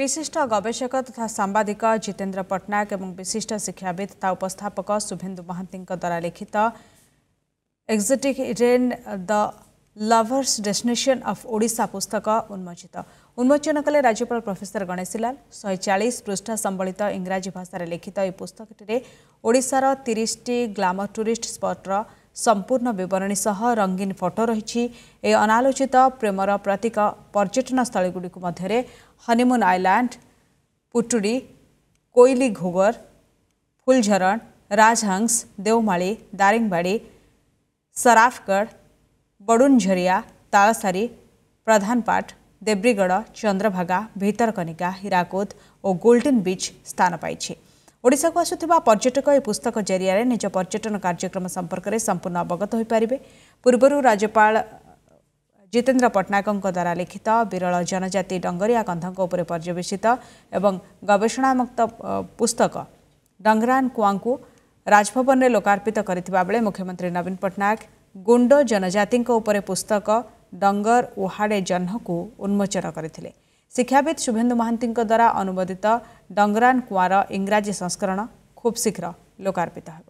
विशिष्ट गवेषक तथा सांबादिक जितेन्द्र पट्टनायक विशिष्ट शिक्षाविद तथा उपस्थापक शुभेन्दु महांति द्वारा लिखित exotic rain the lovers destination of ओडा पुस्तक उन्मोचित उन्मोचन कले राज्यपाल प्रफेसर गणेशी लाल शहे चालीस पृष्ठ संबलित इंग्राजी भाषा लिखित यह पुस्तकटी ओडार तीस ग्लामर टूरी स्पट्र सम्पूर्ण बरणीसह रङ्गीन फटो रहि अनालोचित प्रेम र प्रतीक पर्यटनस्थलगुडीको मध्य हनिमुन आइलान्ड पुुलझरन राजहंस देउमाली दार्वाडी सराफगढ़ बडुनझरिया प्रधानपाट तालसारि चंद्रभागा भितरकनिका भितरकनका हिराकोद गोल्डन बीच स्थान पाँच को आसुथिबा पर्यटक ए पुस्तक जरिया रे निज पर्यटन कार्यक्रम संपर्क रे संपूर्ण अवगत परिबे राज्यपाल जितेंद्र जितेन्द्र द्वारा लिखित विरल जनजाति डंगरिया डङ्गरिया कन्धको उप पर्यवेसित ए गवेषणामुक्त पुस्तक डंगरान राजभवन रे डङरा कुवाभवन लोकर्पित मुख्यमंत्री नवीन पटनायक गुंडो जनजाति को ऊपर पुस्तक डंगर उहाडे जहको उन्मोचन गरि ଶିକ୍ଷାବିତ ଶୁଭେନ୍ଦୁ ମହାନ୍ତିଙ୍କ ଦ୍ୱାରା ଅନୁମୋଦିତ ଡଙ୍ଗରାନ କୁଆଁର ଇଂରାଜୀ ସଂସ୍କରଣ ଖୁବ୍ ଶୀଘ୍ର ଲୋକାର୍ପିତ ହେବ